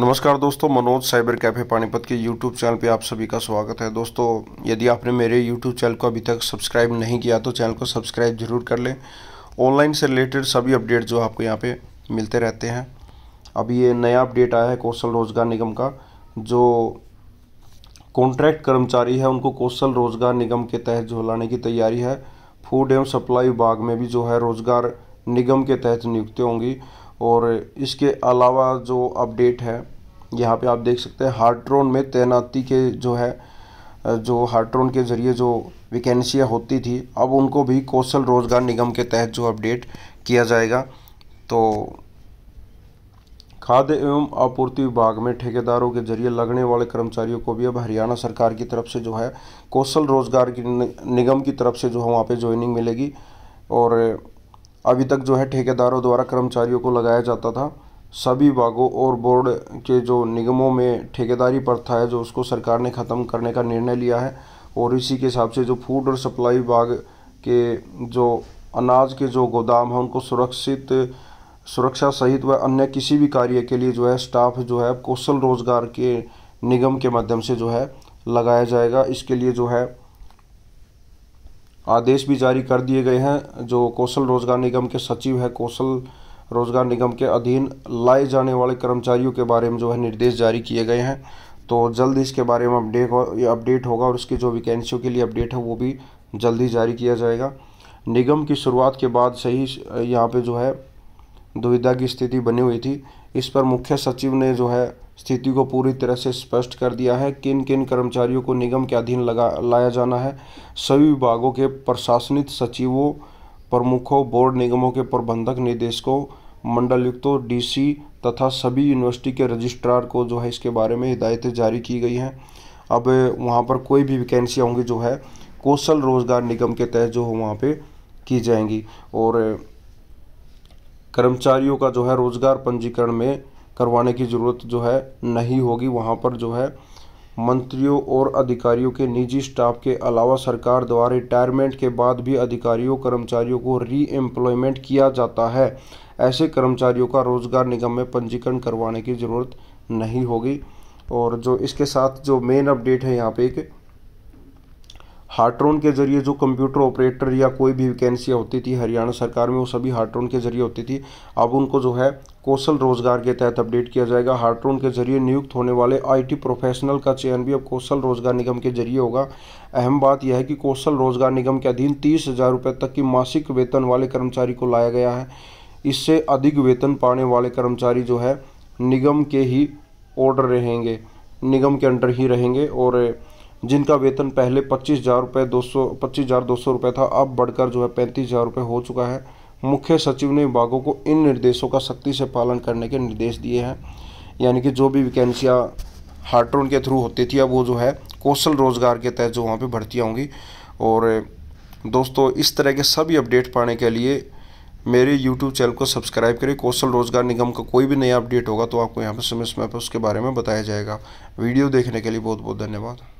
नमस्कार दोस्तों Manoj cyber cafe Panipat के यूट्यूब चैनल पे आप सभी का स्वागत है दोस्तों यदि आपने मेरे यूट्यूब चैनल को अभी तक सब्सक्राइब नहीं किया तो चैनल को सब्सक्राइब जरूर कर लें ऑनलाइन से रिलेटेड सभी अपडेट जो आपको यहाँ पे मिलते रहते हैं अब ये नया अपडेट आया है कौशल रोज़गार निगम का जो कॉन्ट्रैक्ट कर्मचारी है उनको कौशल रोज़गार निगम के तहत जो लाने की तैयारी है फूड एवं सप्लाई विभाग में भी जो है रोज़गार निगम के तहत नियुक्ति होंगी और इसके अलावा जो अपडेट है यहाँ पे आप देख सकते हैं हार्ट्रोन में तैनाती के जो है जो हार्ट्रोन के ज़रिए जो वैकेंसियाँ होती थी अब उनको भी कौशल रोज़गार निगम के तहत जो अपडेट किया जाएगा तो खाद्य एवं आपूर्ति विभाग में ठेकेदारों के जरिए लगने वाले कर्मचारियों को भी अब हरियाणा सरकार की तरफ से जो है कौशल रोजगार की निगम की तरफ से जो है वहाँ पर ज्वाइनिंग मिलेगी और अभी तक जो है ठेकेदारों द्वारा कर्मचारियों को लगाया जाता था सभी बागों और बोर्ड के जो निगमों में ठेकेदारी प्रथा है जो उसको सरकार ने ख़त्म करने का निर्णय लिया है और इसी के हिसाब से जो फूड और सप्लाई बाग के जो अनाज के जो गोदाम हैं उनको सुरक्षित सुरक्षा सहित व अन्य किसी भी कार्य के लिए जो है स्टाफ जो है कौशल रोजगार के निगम के माध्यम से जो है लगाया जाएगा इसके लिए जो है आदेश भी जारी कर दिए गए हैं जो कौशल रोजगार निगम के सचिव है कौशल रोजगार निगम के अधीन लाए जाने वाले कर्मचारियों के बारे में जो है निर्देश जारी किए गए हैं तो जल्द इसके बारे में अपडेट हो अपडेट होगा और इसके जो वैकेंसियों के लिए अपडेट है वो भी जल्दी जारी किया जाएगा निगम की शुरुआत के बाद से ही यहाँ पे जो है दुविधा की स्थिति बनी हुई थी इस पर मुख्य सचिव ने जो है स्थिति को पूरी तरह से स्पष्ट कर दिया है किन किन कर्मचारियों को निगम के अधीन लगा लाया जाना है सभी विभागों के प्रशासनिक सचिवों प्रमुखों बोर्ड निगमों के प्रबंधक निदेशकों मंडलयुक्तों डीसी तथा सभी यूनिवर्सिटी के रजिस्ट्रार को जो है इसके बारे में हिदायतें जारी की गई हैं अब वहाँ पर कोई भी वैकेंसियाँ होंगी जो है कौशल रोजगार निगम के तहत जो है वहाँ पर की जाएंगी और कर्मचारियों का जो है रोजगार पंजीकरण में करवाने की ज़रूरत जो है नहीं होगी वहाँ पर जो है मंत्रियों और अधिकारियों के निजी स्टाफ के अलावा सरकार द्वारा रिटायरमेंट के बाद भी अधिकारियों कर्मचारियों को री एम्प्लॉयमेंट किया जाता है ऐसे कर्मचारियों का रोजगार निगम में पंजीकरण करवाने की ज़रूरत नहीं होगी और जो इसके साथ जो मेन अपडेट है यहाँ पे एक हार्ट्रोन के जरिए जो कंप्यूटर ऑपरेटर या कोई भी वैकेंसियाँ होती थी हरियाणा सरकार में वो सभी हार्ट्रोन के जरिए होती थी अब उनको जो है कौशल रोजगार के तहत अपडेट किया जाएगा हार्ट्रोन के जरिए नियुक्त होने वाले आईटी प्रोफेशनल का चयन भी अब कौशल रोजगार निगम के जरिए होगा अहम बात यह है कि कौशल रोजगार निगम के अधीन तीस हज़ार रुपये तक की मासिक वेतन वाले कर्मचारी को लाया गया है इससे अधिक वेतन पाने वाले कर्मचारी जो है निगम के ही ऑर्डर रहेंगे निगम के अंडर ही रहेंगे और जिनका वेतन पहले पच्चीस हज़ार रुपये दो सौ पच्चीस हज़ार दो सौ रुपये था अब बढ़कर जो है पैंतीस हज़ार रुपये हो चुका है मुख्य सचिव ने विभागों को इन निर्देशों का सख्ती से पालन करने के निर्देश दिए हैं यानी कि जो भी वैकेंसियाँ हार्ट्रोन के थ्रू होती थी अब वो जो है कौशल रोजगार के तहत जो वहाँ पर भर्तियाँ होंगी और दोस्तों इस तरह के सभी अपडेट पाने के लिए मेरे YouTube चैनल को सब्सक्राइब करें कौशल रोजगार निगम का कोई भी नया अपडेट होगा तो आपको यहाँ पर समय समय पर उसके बारे में बताया जाएगा वीडियो देखने के लिए बहुत बहुत धन्यवाद